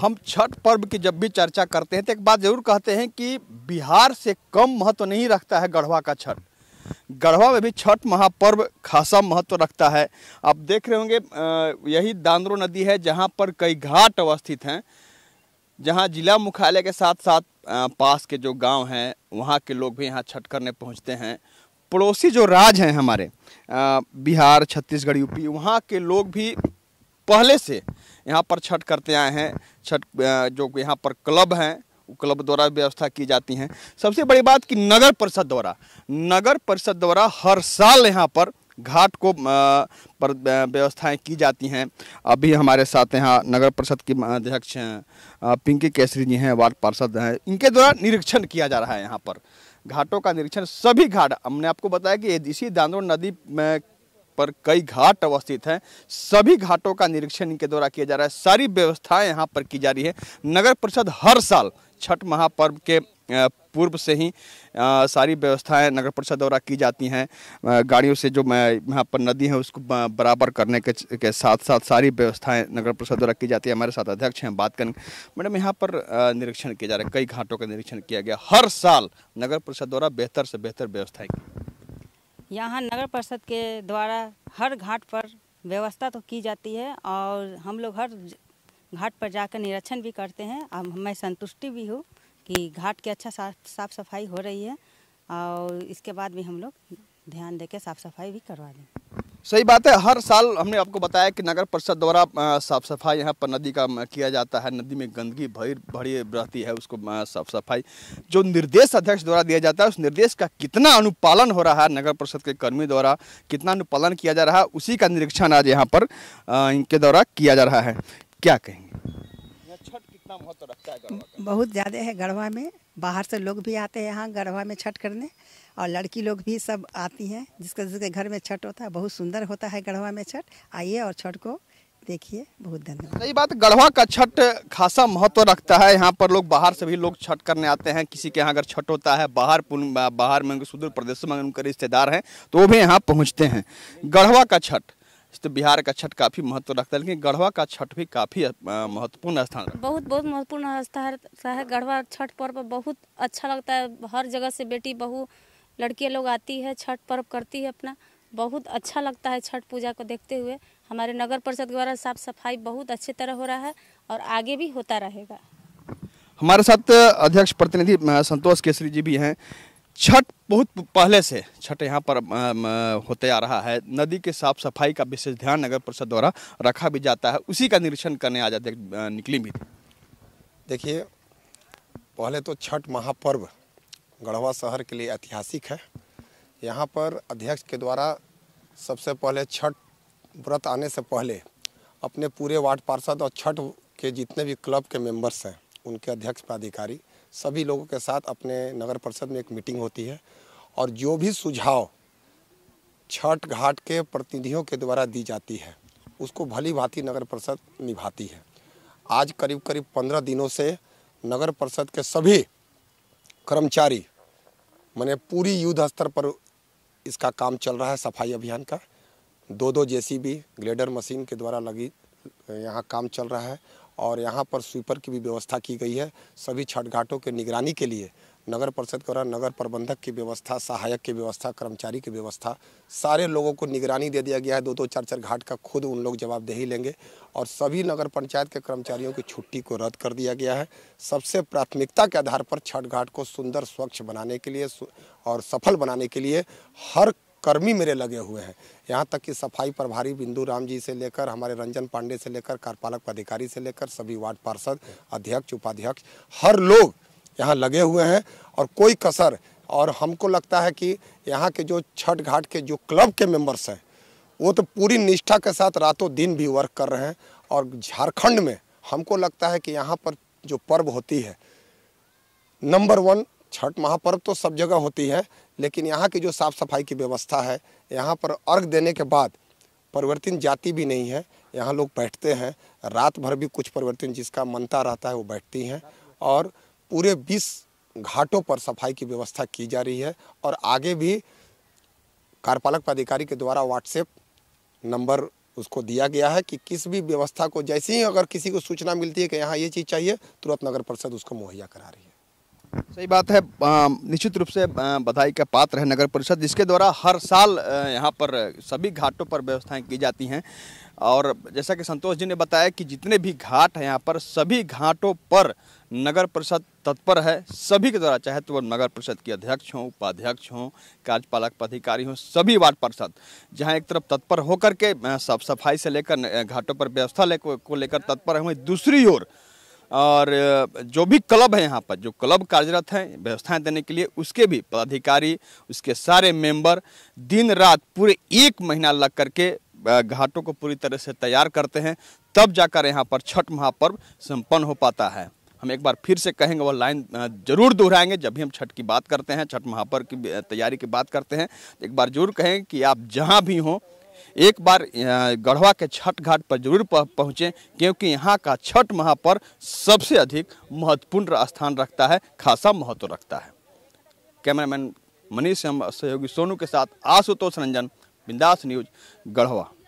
हम छठ पर्व की जब भी चर्चा करते हैं तो एक बात ज़रूर कहते हैं कि बिहार से कम महत्व तो नहीं रखता है गढ़वा का छठ गढ़वा में भी छठ महापर्व खासा महत्व रखता है आप देख रहे होंगे यही दांद्रो नदी है जहाँ पर कई घाट अवस्थित हैं जहाँ जिला मुख्यालय के साथ साथ पास के जो गांव हैं वहाँ के लोग भी यहाँ छठ करने पहुँचते हैं पड़ोसी जो राज हैं हमारे बिहार छत्तीसगढ़ यूपी वहाँ के लोग भी पहले से यहाँ पर छठ करते आए हैं छठ जो यहाँ पर क्लब हैं क्लब द्वारा व्यवस्था की जाती हैं सबसे बड़ी बात कि नगर परिषद द्वारा नगर परिषद द्वारा हर साल यहाँ पर घाट को पर व्यवस्थाएं की जाती हैं अभी हमारे साथ यहाँ नगर परिषद की अध्यक्ष हैं पिंकी केसरी जी हैं वार्ड पार्षद हैं इनके द्वारा निरीक्षण किया जा रहा है यहाँ पर घाटों का निरीक्षण सभी घाट हमने आपको बताया कि इसी दानोर नदी में पर कई घाट अवस्थित हैं सभी घाटों का निरीक्षण इनके द्वारा किया जा रहा है सारी व्यवस्थाएं यहाँ पर की जा रही है नगर परिषद हर साल छठ महापर्व के पूर्व से ही आ, सारी व्यवस्थाएं नगर परिषद द्वारा की जाती हैं गाड़ियों से जो यहाँ पर नदी है उसको बराबर करने के, के साथ साथ सारी व्यवस्थाएं नगर परिषद द्वारा की जाती है हमारे साथ अध्यक्ष हैं बात करें मैडम यहाँ पर निरीक्षण किया जा रहा है कई घाटों का निरीक्षण किया गया हर साल नगर परिषद द्वारा बेहतर से बेहतर व्यवस्थाएँ की यहाँ नगर परिषद के द्वारा हर घाट पर व्यवस्था तो की जाती है और हम लोग हर घाट पर जाकर निरीक्षण भी करते हैं अब मैं संतुष्टि भी हूँ कि घाट की अच्छा साफ साफ सफाई हो रही है और इसके बाद भी हम लोग ध्यान देकर साफ सफाई भी करवा दें सही बात है हर साल हमने आपको बताया कि नगर परिषद द्वारा साफ सफाई यहाँ पर नदी का किया जाता है नदी में गंदगी भरी भरी रहती है उसको साफ सफाई जो निर्देश अध्यक्ष द्वारा दिया जाता है उस निर्देश का कितना अनुपालन हो रहा है नगर परिषद के कर्मी द्वारा कितना अनुपालन किया जा रहा है उसी का निरीक्षण आज यहाँ पर इनके द्वारा किया जा रहा है क्या कहेंगे कितना महत्व रखता है गढ़वा बहुत ज़्यादा है गढ़वा में बाहर से लोग भी आते हैं यहाँ गढ़वा में छठ करने और लड़की लोग भी सब आती हैं जिसके जिसके घर में छठ होता है बहुत सुंदर होता है गढ़वा में छठ आइए और छठ को देखिए बहुत धन्यवाद सही बात गढ़वा का छठ खासा महत्व रखता है यहाँ पर लोग बाहर से भी लोग छठ करने आते हैं किसी के यहाँ अगर छठ होता है बाहर बाहर में सुदूर प्रदेश में उनके रिश्तेदार हैं तो वो भी यहाँ पहुँचते हैं गढ़वा का छठ तो बिहार का छठ काफ़ी महत्व रखता है लेकिन गढ़वा का छठ भी काफ़ी महत्वपूर्ण स्थान है बहुत बहुत महत्वपूर्ण स्थान है गढ़वा छठ पर्व बहुत अच्छा लगता है हर जगह से बेटी बहू लड़कियाँ लोग आती है छठ पर्व करती है अपना बहुत अच्छा लगता है छठ पूजा को देखते हुए हमारे नगर परिषद द्वारा साफ सफाई बहुत अच्छी तरह हो रहा है और आगे भी होता रहेगा हमारे साथ अध्यक्ष प्रतिनिधि संतोष केसरी जी भी हैं छठ बहुत पहले से छठ यहाँ पर होते आ रहा है नदी के साफ सफाई का विशेष ध्यान नगर परिषद द्वारा रखा भी जाता है उसी का निरीक्षण करने आ जाते निकली भी देखिए पहले तो छठ महापर्व गढ़वा शहर के लिए ऐतिहासिक है यहाँ पर अध्यक्ष के द्वारा सबसे पहले छठ व्रत आने से पहले अपने पूरे वार्ड पार्षद और छठ के जितने भी क्लब के मेंबर्स हैं उनके अध्यक्ष पदाधिकारी सभी लोगों के साथ अपने नगर परिषद में एक मीटिंग होती है और जो भी सुझाव छठ घाट के प्रतिनिधियों के द्वारा दी जाती है उसको भली भांति नगर परिषद निभाती है आज करीब करीब पंद्रह दिनों से नगर परिषद के सभी कर्मचारी मैंने पूरी युद्ध स्तर पर इसका काम चल रहा है सफाई अभियान का दो दो जेसीबी ग्लेडर मशीन के द्वारा लगी यहाँ काम चल रहा है और यहाँ पर स्वीपर की भी व्यवस्था की गई है सभी छठ घाटों के निगरानी के लिए नगर परिषद द्वारा नगर प्रबंधक की व्यवस्था सहायक की व्यवस्था कर्मचारी की व्यवस्था सारे लोगों को निगरानी दे दिया गया है दो दो चार चार घाट का खुद उन लोग जवाबदेही लेंगे और सभी नगर पंचायत के कर्मचारियों की छुट्टी को रद्द कर दिया गया है सबसे प्राथमिकता के आधार पर छठ घाट को सुंदर स्वच्छ बनाने के लिए और सफल बनाने के लिए हर कर्मी मेरे लगे हुए हैं यहाँ तक कि सफाई प्रभारी बिंदु राम जी से लेकर हमारे रंजन पांडे से लेकर कार्यपालक पदाधिकारी से लेकर सभी वार्ड पार्षद अध्यक्ष उपाध्यक्ष हर लोग यहाँ लगे हुए हैं और कोई कसर और हमको लगता है कि यहाँ के जो छठ घाट के जो क्लब के मेंबर्स हैं वो तो पूरी निष्ठा के साथ रातों दिन भी वर्क कर रहे हैं और झारखंड में हमको लगता है कि यहाँ पर जो पर्व होती है नंबर वन छठ महापर्व तो सब जगह होती है लेकिन यहाँ की जो साफ़ सफाई की व्यवस्था है यहाँ पर अर्घ देने के बाद परिवर्तन जाति भी नहीं है यहाँ लोग बैठते हैं रात भर भी कुछ परिवर्तन जिसका मनता रहता है वो बैठती हैं और पूरे बीस घाटों पर सफाई की व्यवस्था की जा रही है और आगे भी कार्यपालक पदाधिकारी के द्वारा व्हाट्सएप नंबर उसको दिया गया है कि किस भी व्यवस्था को जैसे ही अगर किसी को सूचना मिलती है कि यहाँ ये चीज़ चाहिए तुरंत नगर परिषद उसको मुहैया करा रही है सही बात है निश्चित रूप से बधाई का पात्र है नगर परिषद जिसके द्वारा हर साल यहाँ पर सभी घाटों पर व्यवस्थाएं की जाती हैं और जैसा कि संतोष जी ने बताया कि जितने भी घाट हैं यहाँ पर सभी घाटों पर नगर परिषद तत्पर है सभी के द्वारा चाहे तो वो नगर परिषद के अध्यक्ष हों उपाध्यक्ष हों कार्यपालक पदाधिकारी हों सभी वार्ड पार्षद जहाँ एक तरफ तत्पर होकर के साफ सफाई से लेकर घाटों पर व्यवस्था ले को लेकर तत्पर हैं वहीं दूसरी ओर और जो भी क्लब है यहाँ पर जो क्लब कार्यरत हैं व्यवस्थाएं देने के लिए उसके भी पदाधिकारी उसके सारे मेंबर दिन रात पूरे एक महीना लग करके घाटों को पूरी तरह से तैयार करते हैं तब जाकर यहाँ पर छठ महापर्व संपन्न हो पाता है हम एक बार फिर से कहेंगे वह लाइन जरूर दोहराएंगे जब भी हम छठ की बात करते हैं छठ महापर्व की तैयारी की बात करते हैं तो एक बार जरूर कहें कि आप जहाँ भी हों एक बार गढ़वा के छठ घाट पर जरूर पहुँचें क्योंकि यहाँ का छठ महापर्व सबसे अधिक महत्वपूर्ण स्थान रखता है खासा महत्व रखता है कैमरामैन मनीष सहयोगी सोनू के साथ आशुतोष रंजन बिंदास न्यूज गढ़वा